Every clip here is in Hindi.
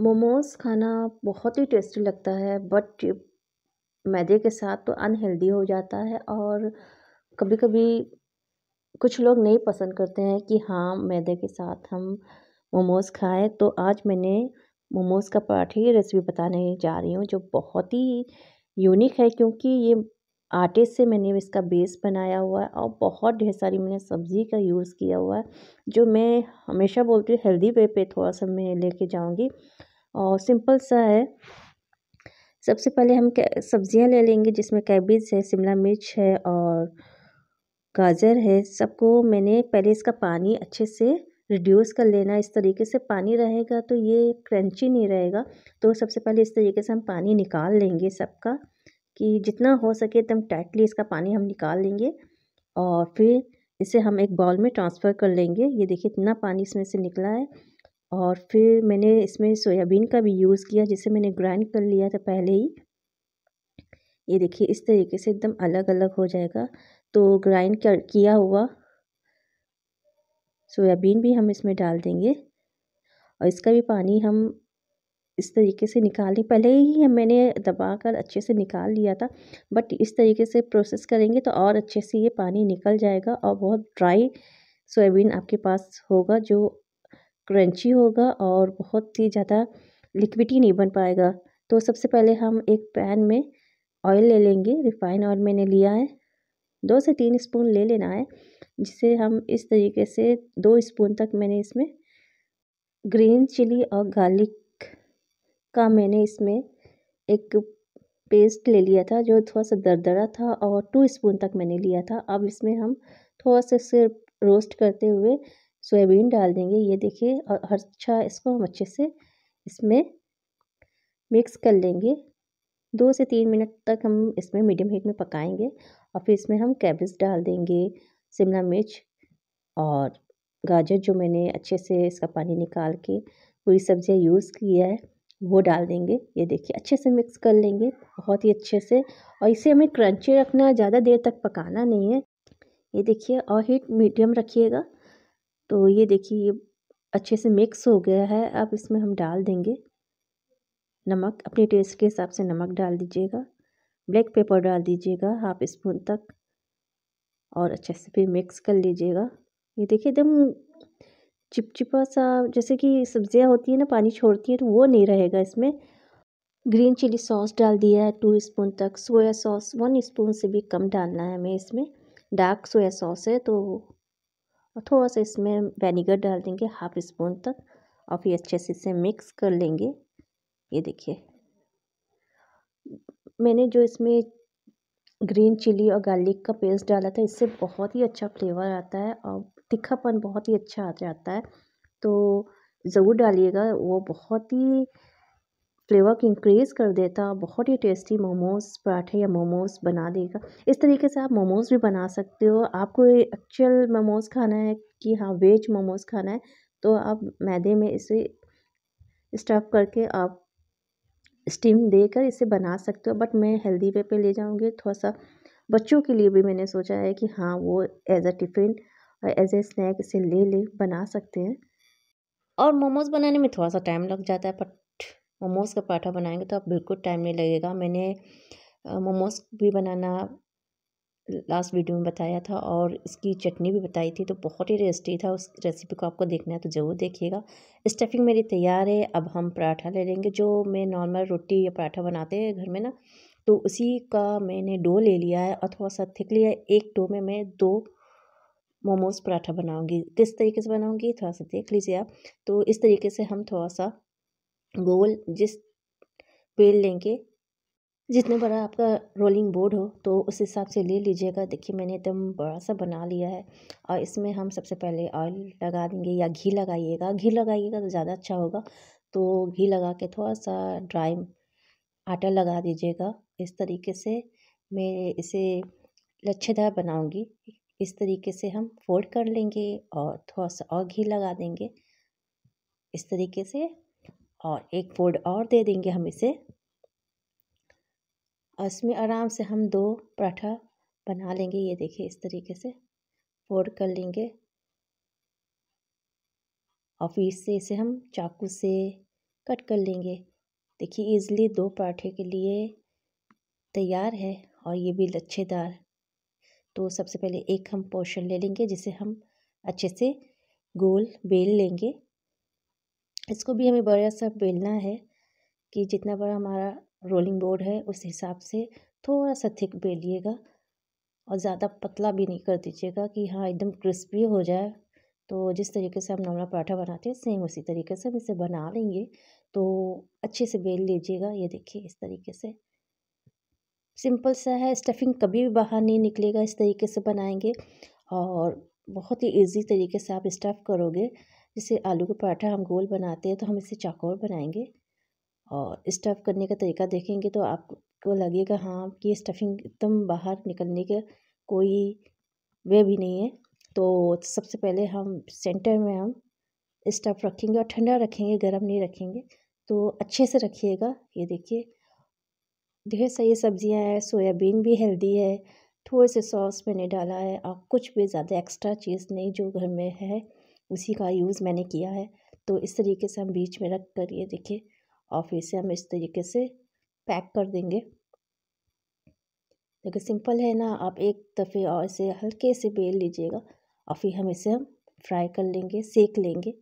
मोमोज़ खाना बहुत ही टेस्टी लगता है बट मैदे के साथ तो अनहेल्दी हो जाता है और कभी कभी कुछ लोग नहीं पसंद करते हैं कि हाँ मैदे के साथ हम मोमोज़ खाएं तो आज मैंने मोमोज़ का पराठे की रेसिपी बताने जा रही हूँ जो बहुत ही यूनिक है क्योंकि ये आटे से मैंने इसका बेस बनाया हुआ है और बहुत ढेर सारी मैंने सब्ज़ी का यूज़ किया हुआ है जो मैं हमेशा बोलती हूँ हेल्दी वे पे थोड़ा सा मैं लेके जाऊँगी और सिंपल सा है सबसे पहले हम सब्जियां ले लेंगे जिसमें कैबेज है शिमला मिर्च है और गाजर है सबको मैंने पहले इसका पानी अच्छे से रिड्यूस कर लेना इस तरीके से पानी रहेगा तो ये क्रंची नहीं रहेगा तो सबसे पहले इस तरीके से हम पानी निकाल लेंगे सबका कि जितना हो सके एकदम टाइटली इसका पानी हम निकाल लेंगे और फिर इसे हम एक बाउल में ट्रांसफ़र कर लेंगे ये देखिए इतना पानी इसमें से निकला है और फिर मैंने इसमें सोयाबीन का भी यूज़ किया जिसे मैंने ग्राइंड कर लिया था पहले ही ये देखिए इस तरीके से एकदम अलग अलग हो जाएगा तो ग्राइंड कर किया हुआ सोयाबीन भी हम इसमें डाल देंगे और इसका भी पानी हम इस तरीके से लें पहले ही मैंने दबा कर अच्छे से निकाल लिया था बट इस तरीके से प्रोसेस करेंगे तो और अच्छे से ये पानी निकल जाएगा और बहुत ड्राई सोयाबीन आपके पास होगा जो क्रंची होगा और बहुत ही ज़्यादा लिक्विडी नहीं बन पाएगा तो सबसे पहले हम एक पैन में ऑयल ले लेंगे रिफाइन ऑयल मैंने लिया है दो से तीन स्पून ले लेना है जिसे हम इस तरीके से दो स्पून तक मैंने इसमें ग्रीन चिली और गार्लिक का मैंने इसमें एक पेस्ट ले लिया था जो थोड़ा सा दरदरा था और टू स्पून तक मैंने लिया था अब इसमें हम थोड़ा सा इसे रोस्ट करते हुए सोयाबीन डाल देंगे ये देखिए और अच्छा इसको हम अच्छे से इसमें मिक्स कर लेंगे दो से तीन मिनट तक हम इसमें मीडियम हीट में पकाएंगे और फिर इसमें हम कैबेज डाल देंगे शिमला मिर्च और गाजर जो मैंने अच्छे से इसका पानी निकाल के पूरी सब्जियाँ यूज़ किया है वो डाल देंगे ये देखिए अच्छे से मिक्स कर लेंगे बहुत ही अच्छे से और इसे हमें क्रंची रखना है ज़्यादा देर तक पकाना नहीं है ये देखिए और हीट मीडियम रखिएगा तो ये देखिए ये अच्छे से मिक्स हो गया है अब इसमें हम डाल देंगे नमक अपने टेस्ट के हिसाब से नमक डाल दीजिएगा ब्लैक पेपर डाल दीजिएगा हाफ स्पून तक और अच्छे से फिर मिक्स कर लीजिएगा ये देखिए एकदम चिपचिपा सा जैसे कि सब्ज़ियाँ होती है ना पानी छोड़ती है तो वो नहीं रहेगा इसमें ग्रीन चिली सॉस डाल दिया है टू स्पून तक सोया सॉस वन स्पून से भी कम डालना है हमें इसमें डार्क सोया सॉस है तो और थोड़ा सा इसमें वेनेगर डाल देंगे हाफ स्पून तक और फिर अच्छे से इसे मिक्स कर लेंगे ये देखिए मैंने जो इसमें ग्रीन चिली और गार्लिक का पेस्ट डाला था इससे बहुत ही अच्छा फ्लेवर आता है और तीखापन बहुत ही अच्छा आ जाता है तो ज़रूर डालिएगा वो बहुत ही फ्लेवर को इंक्रीज़ कर देता बहुत ही टेस्टी मोमोज़ पराठे या मोमोज़ बना देगा इस तरीके से आप मोमोज़ भी बना सकते हो आपको एक्चुअल मोमोज़ खाना है कि हाँ वेज मोमोज़ खाना है तो आप मैदे में इसे स्टफ़ करके आप स्टीम देकर इसे बना सकते हो बट मैं हेल्दी वे पे ले जाऊँगी थोड़ा सा बच्चों के लिए भी मैंने सोचा है कि हाँ वो एज अ टिफ़िन और एज ए स्नैक इसे ले ले बना सकते हैं और मोमोज़ बनाने में थोड़ा सा टाइम लग जाता है बट मोमोज़ का पराठा बनाएंगे तो आप बिल्कुल टाइम नहीं लगेगा मैंने मोमोज़ भी बनाना लास्ट वीडियो में बताया था और इसकी चटनी भी बताई थी तो बहुत ही टेस्टी था उस रेसिपी को आपको देखना है तो ज़रूर देखिएगा स्टफिंग मेरी तैयार है अब हम पराठा ले लेंगे जो मैं नॉर्मल रोटी या पराठा बनाते हैं घर में ना तो उसी का मैंने डो ले लिया है और थोड़ा सा थिक लिया है एक डो में मैं दो मोमोज़ पराठा बनाऊँगी किस तरीके से बनाऊँगी थोड़ा सा देख लीजिए आप तो इस तरीके से हम थोड़ा सा गोल जिस पेड़ लेंगे जितना बड़ा आपका रोलिंग बोर्ड हो तो उस हिसाब से ले लीजिएगा देखिए मैंने एकदम बड़ा सा बना लिया है और इसमें हम सबसे पहले ऑयल लगा देंगे या घी लगाइएगा घी लगाइएगा तो ज़्यादा अच्छा होगा तो घी लगा के थोड़ा सा ड्राई आटा लगा दीजिएगा इस तरीके से मैं इसे लच्छेदार बनाऊंगी इस तरीके से हम फोल्ड कर लेंगे और थोड़ा सा और घी लगा देंगे इस तरीके से और एक फोल्ड और दे देंगे हम इसे और इसमें आराम से हम दो पराठा बना लेंगे ये देखिए इस तरीके से फोल्ड कर लेंगे और फिर से इसे हम चाकू से कट कर लेंगे देखिए इजली दो पराठे के लिए तैयार है और ये भी लच्छेदार तो सबसे पहले एक हम पोर्शन ले लेंगे जिसे हम अच्छे से गोल बेल लेंगे इसको भी हमें बड़ा सा बेलना है कि जितना बड़ा हमारा रोलिंग बोर्ड है उस हिसाब से थोड़ा सा थिक बेलिएगा और ज़्यादा पतला भी नहीं कर दीजिएगा कि हाँ एकदम क्रिस्पी हो जाए तो जिस तरीके से हम नवड़ा पराठा बनाते हैं सेम उसी तरीके से हम इसे बना लेंगे तो अच्छे से बेल लीजिएगा ये देखिए इस तरीके से सिंपल सा है स्टफिंग कभी भी बाहर नहीं निकलेगा इस तरीके से बनाएंगे और बहुत ही इजी तरीके से आप स्टफ़ करोगे जैसे आलू का पराठा हम गोल बनाते हैं तो हम इसे चाकोर बनाएंगे और स्टफ़ करने का तरीका देखेंगे तो आपको लगेगा हाँ कि स्टफिंग एकदम बाहर निकलने का कोई वे भी नहीं है तो सबसे पहले हम सेंटर में हम स्टफ़ रखेंगे और ठंडा रखेंगे गर्म नहीं रखेंगे तो अच्छे से रखिएगा ये देखिए ढेर सही सब्जियां हैं सोयाबीन भी हेल्दी है थोड़े से सॉस मैंने डाला है और कुछ भी ज़्यादा एक्स्ट्रा चीज़ नहीं जो घर में है उसी का यूज़ मैंने किया है तो इस तरीके से हम बीच में रख कर ये देखिए और फिर से हम इस तरीके से पैक कर देंगे देखिए सिंपल है ना आप एक दफ़े और इसे हल्के से बेल लीजिएगा और फिर हम इसे हम फ्राई कर लेंगे सेक लेंगे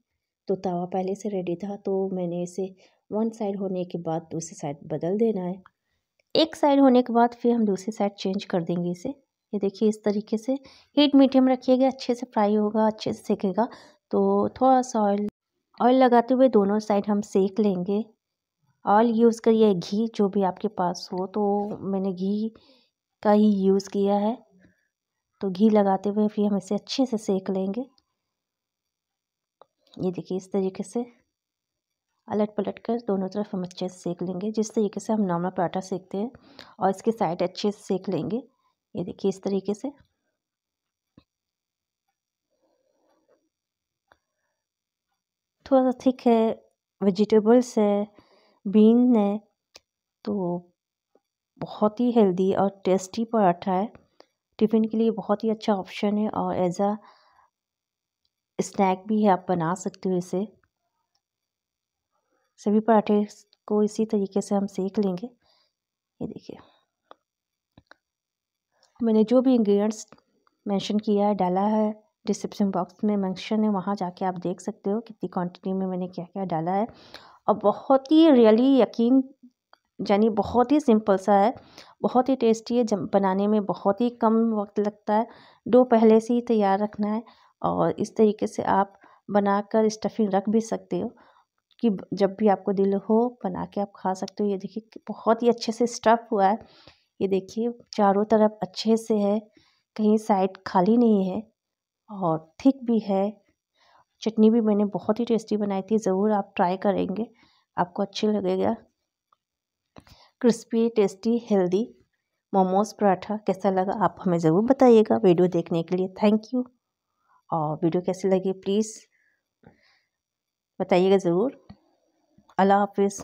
तो तवा पहले से रेडी था तो मैंने इसे वन साइड होने के बाद दूसरी साइड बदल देना है एक साइड होने के बाद फिर हम दूसरी साइड चेंज कर देंगे इसे ये देखिए इस तरीके से हीट मीडियम रखिएगा अच्छे से फ्राई होगा अच्छे से सेकेगा तो थोड़ा सा ऑयल ऑयल लगाते हुए दोनों साइड हम सेक लेंगे ऑयल यूज़ करिए घी जो भी आपके पास हो तो मैंने घी का ही यूज़ किया है तो घी लगाते हुए फिर हम इसे अच्छे से सेक लेंगे ये देखिए इस तरीके से अलट पलट कर दोनों तरफ हम अच्छे से सेक लेंगे जिस तरीके से हम नॉर्मल पराठा सेकते हैं और इसके साइड अच्छे से सेक लेंगे ये देखिए इस तरीके से थोड़ा सा थिक है वेजिटेबल्स है बीन है तो बहुत ही हेल्दी और टेस्टी पराठा है टिफ़िन के लिए बहुत ही अच्छा ऑप्शन है और एज आ स्नैक भी है आप बना सकते हो इसे सभी पराठे को इसी तरीके से हम सेक लेंगे ये देखिए मैंने जो भी इंग्रेडिएंट्स मेंशन किया है डाला है डिस्क्रिप्शन बॉक्स में मेंशन है वहाँ जाके आप देख सकते हो कितनी क्वांटिटी में मैंने क्या क्या डाला है और बहुत ही रियली यकीन यानी बहुत ही सिंपल सा है बहुत ही टेस्टी है जब बनाने में बहुत ही कम वक्त लगता है डो पहले से ही तैयार रखना है और इस तरीके से आप बनाकर स्टफिंग रख भी सकते हो कि जब भी आपको दिल हो बना के आप खा सकते हो ये देखिए बहुत ही अच्छे से स्टफ हुआ है ये देखिए चारों तरफ अच्छे से है कहीं साइड खाली नहीं है और थिक भी है चटनी भी मैंने बहुत ही टेस्टी बनाई थी ज़रूर आप ट्राई करेंगे आपको अच्छी लगेगा crispy tasty healthy momos paratha कैसा लगा आप हमें ज़रूर बताइएगा वीडियो देखने के लिए थैंक यू और वीडियो कैसी लगी प्लीज़ बताइएगा ज़रूर अल्लाह हाफिज़